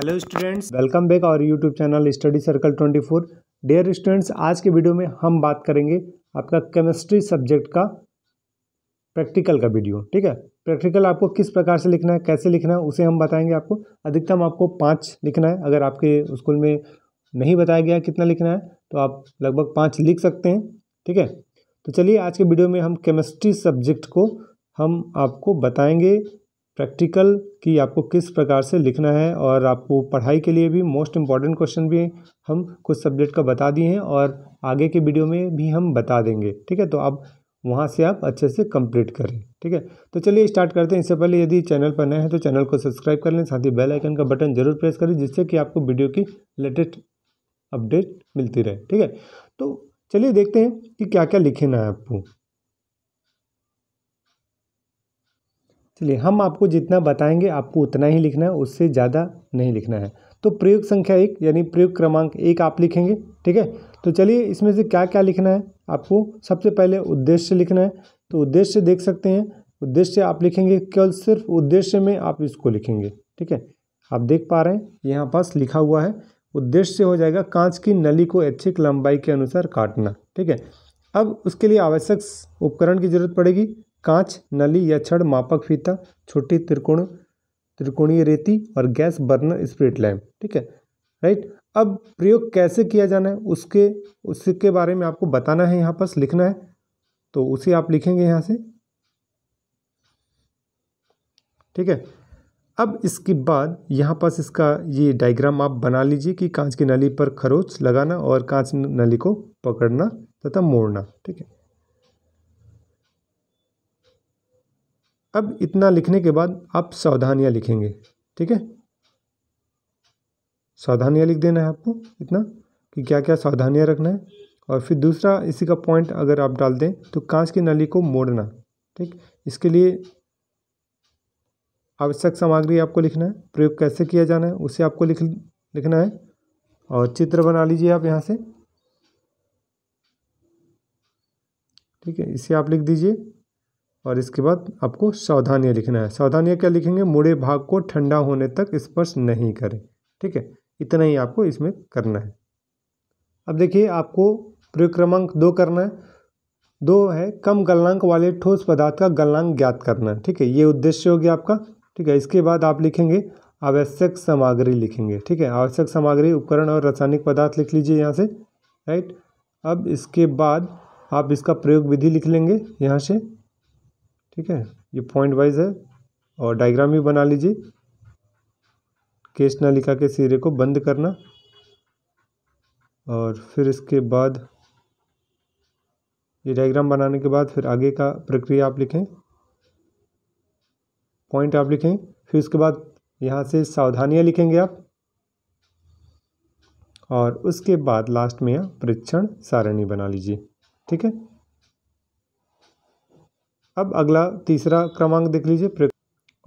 hello students welcome back our YouTube channel study circle 24 dear students आज के video में हम बात करेंगे आपका केमिस्ट्री सब्जेक्ट का प्रैक्टिकल का वीडियो ठीक है प्रैक्टिकल आपको किस प्रकार से लिखना है कैसे लिखना है उसे हम बताएंगे आपको अधिकतम आपको पाँच लिखना है अगर आपके स्कूल में नहीं बताया गया कितना लिखना है तो आप लगभग पाँच लिख सकते हैं ठीक है तो चलिए आज के वीडियो में हम केमिस्ट्री सब्जेक्ट को हम आपको बताएंगे प्रैक्टिकल कि आपको किस प्रकार से लिखना है और आपको पढ़ाई के लिए भी मोस्ट इम्पॉर्टेंट क्वेश्चन भी हम कुछ सब्जेक्ट का बता दिए हैं और आगे के वीडियो में भी हम बता देंगे ठीक है तो आप वहाँ से आप अच्छे से कंप्लीट करें ठीक है तो चलिए स्टार्ट करते हैं इससे पहले यदि चैनल पर नए हैं तो चैनल को सब्सक्राइब कर लें साथ ही बेल आइकन का बटन जरूर प्रेस करें जिससे कि आपको वीडियो की लेटेस्ट अपडेट मिलती रहे ठीक है तो चलिए देखते हैं कि क्या क्या लिखना है आपको चलिए हम आपको जितना बताएंगे आपको उतना ही लिखना है उससे ज़्यादा नहीं लिखना है तो प्रयोग संख्या एक यानी प्रयोग क्रमांक एक आप लिखेंगे ठीक है तो चलिए इसमें से क्या क्या लिखना है आपको सबसे पहले उद्देश्य लिखना है तो उद्देश्य देख सकते हैं उद्देश्य आप लिखेंगे केवल सिर्फ उद्देश्य में आप इसको लिखेंगे ठीक है आप देख पा रहे हैं यहाँ पास लिखा हुआ है उद्देश्य हो जाएगा कांच की नली को ऐच्छिक लंबाई के अनुसार काटना ठीक है अब उसके लिए आवश्यक उपकरण की जरूरत पड़ेगी कांच नली या छड़ मापक फीता छोटी त्रिकोण त्रिकोणीय रेती और गैस बर्नर स्प्रिट लैम्प ठीक है राइट अब प्रयोग कैसे किया जाना है उसके उसके बारे में आपको बताना है यहाँ पर लिखना है तो उसे आप लिखेंगे यहाँ से ठीक है अब इसके बाद यहाँ पास इसका ये डायग्राम आप बना लीजिए कि कांच की नली पर खरोच लगाना और कांच नली को पकड़ना तथा मोड़ना ठीक है अब इतना लिखने के बाद आप सावधानियाँ लिखेंगे ठीक है सावधानियाँ लिख देना है आपको इतना कि क्या क्या सावधानियाँ रखना है और फिर दूसरा इसी का पॉइंट अगर आप डाल दें तो कांच की नली को मोड़ना ठीक इसके लिए आवश्यक सामग्री आपको लिखना है प्रयोग कैसे किया जाना है उसे आपको लिख लिखना है और चित्र बना लीजिए आप यहाँ से ठीक है इसे आप लिख दीजिए और इसके बाद आपको सावधानियाँ लिखना है सावधानियाँ क्या लिखेंगे मुड़े भाग को ठंडा होने तक स्पर्श नहीं करें ठीक है इतना ही आपको इसमें करना है अब देखिए आपको प्रयोग क्रमांक दो करना है दो है कम गलनांक वाले ठोस पदार्थ का गलनांक ज्ञात करना है ठीक है ये उद्देश्य हो गया आपका ठीक है इसके बाद आप लिखेंगे आवश्यक सामग्री लिखेंगे ठीक है आवश्यक सामग्री उपकरण और रासायनिक पदार्थ लिख लीजिए यहाँ से राइट अब इसके बाद आप इसका प्रयोग विधि लिख लेंगे यहाँ से ठीक है ये पॉइंट वाइज है और डायग्राम भी बना लीजिए केश नलिका के सिरे को बंद करना और फिर इसके बाद ये डायग्राम बनाने के बाद फिर आगे का प्रक्रिया आप लिखें पॉइंट आप लिखें फिर उसके बाद यहाँ से सावधानियाँ लिखेंगे आप और उसके बाद लास्ट में यहाँ परीक्षण सारणी बना लीजिए ठीक है अब अगला तीसरा क्रमांक देख लीजिए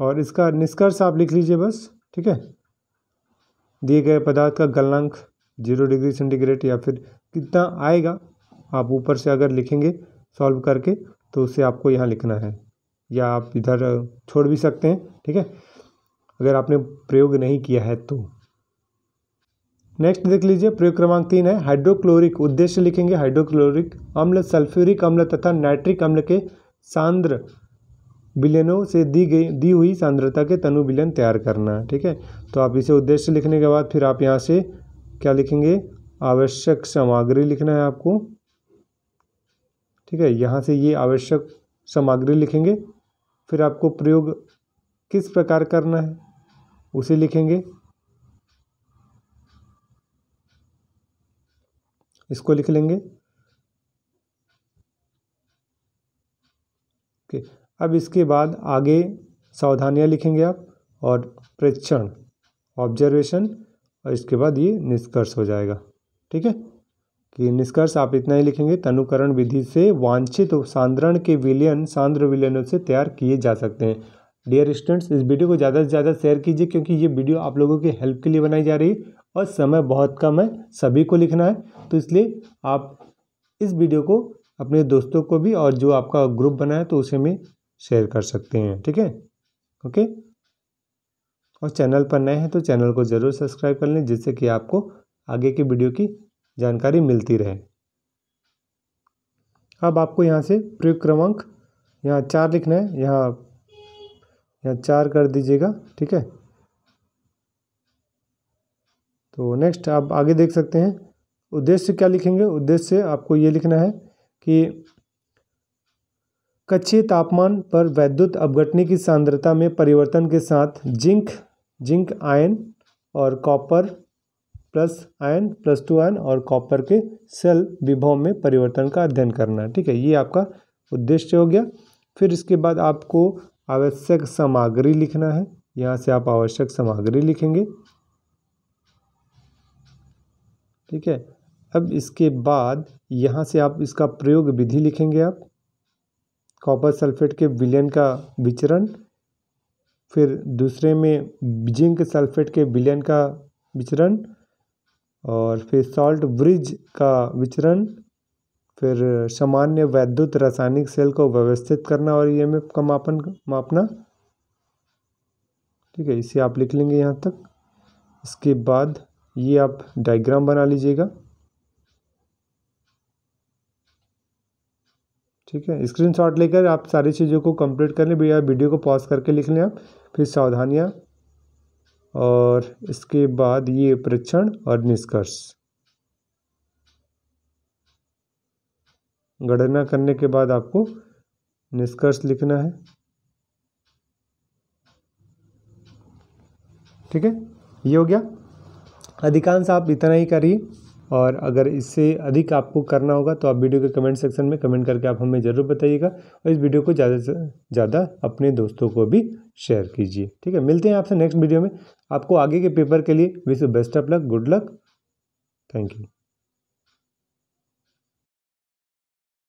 और इसका निष्कर्ष आप लिख लीजिए बस ठीक है दिए गए पदार्थ का गलनांक जीरो डिग्री सेंटीग्रेड या फिर कितना आएगा आप ऊपर से अगर लिखेंगे सॉल्व करके तो उसे आपको यहाँ लिखना है या आप इधर छोड़ भी सकते हैं ठीक है अगर आपने प्रयोग नहीं किया है तो नेक्स्ट देख लीजिए प्रयोग क्रमांक तीन है हाइड्रोक्लोरिक उद्देश्य लिखेंगे हाइड्रोक्लोरिक अम्ल सल्फ्यूरिक अम्ल तथा नाइट्रिक अम्ल के सांद्र विलयनों से दी गई दी हुई सांद्रता के तनु विलयन तैयार करना ठीक है तो आप इसे उद्देश्य लिखने के बाद फिर आप यहाँ से क्या लिखेंगे आवश्यक सामग्री लिखना है आपको ठीक है यहाँ से ये आवश्यक सामग्री लिखेंगे फिर आपको प्रयोग किस प्रकार करना है उसे लिखेंगे इसको लिख लेंगे ओके अब इसके बाद आगे सावधानियाँ लिखेंगे आप और प्रेक्षण ऑब्जर्वेशन और इसके बाद ये निष्कर्ष हो जाएगा ठीक है कि निष्कर्ष आप इतना ही लिखेंगे तनुकरण विधि से वांछित सांद्रण के विलयन सांद्र विलयनों से तैयार किए जा सकते हैं डियर स्टूडेंट्स इस वीडियो को ज़्यादा से ज़्यादा शेयर कीजिए क्योंकि ये वीडियो आप लोगों की हेल्प के लिए बनाई जा रही है और समय बहुत कम है सभी को लिखना है तो इसलिए आप इस वीडियो को अपने दोस्तों को भी और जो आपका ग्रुप बना है तो उसे में शेयर कर सकते हैं ठीक है ओके और चैनल पर नए हैं तो चैनल को ज़रूर सब्सक्राइब कर लें जिससे कि आपको आगे की वीडियो की जानकारी मिलती रहे अब आपको यहाँ से प्रयोग क्रमांक यहाँ चार लिखना है यहाँ यहाँ चार कर दीजिएगा ठीक है तो नेक्स्ट आप आगे देख सकते हैं उद्देश्य क्या लिखेंगे उद्देश्य आपको ये लिखना है कि कच्चे तापमान पर वैद्युत अपघटने की सांद्रता में परिवर्तन के साथ जिंक जिंक आयन और copper plus ion plus two ion और कॉपर के सेल विभव में परिवर्तन का अध्ययन करना है ठीक है ये आपका उद्देश्य हो गया फिर इसके बाद आपको आवश्यक सामग्री लिखना है यहाँ से आप आवश्यक सामग्री लिखेंगे ठीक है अब इसके बाद यहाँ से आप इसका प्रयोग विधि लिखेंगे आप कॉपर सल्फेट के विलयन का विचरण फिर दूसरे में जिंक सल्फेट के विलयन का विचरण और फिर सॉल्ट ब्रिज का विचरण फिर सामान्य वैद्युत रासायनिक सेल को व्यवस्थित करना और ई एम का मापन मापना ठीक है इसे आप लिख लेंगे यहाँ तक इसके बाद ये आप डायग्राम बना लीजिएगा ठीक है स्क्रीनशॉट लेकर आप सारी चीज़ों को कंप्लीट कर लें भैया वीडियो को पॉज करके लिख लें आप फिर सावधानियाँ और इसके बाद ये परीक्षण और निष्कर्ष गणना करने के बाद आपको निष्कर्ष लिखना है ठीक है ये हो गया अधिकांश आप इतना ही करिए और अगर इससे अधिक आपको करना होगा तो आप वीडियो के कमेंट सेक्शन में कमेंट करके आप हमें ज़रूर बताइएगा और इस वीडियो को ज़्यादा से ज़्यादा अपने दोस्तों को भी शेयर कीजिए ठीक है मिलते हैं आपसे नेक्स्ट वीडियो में आपको आगे के पेपर के लिए wish best of luck good luck thank you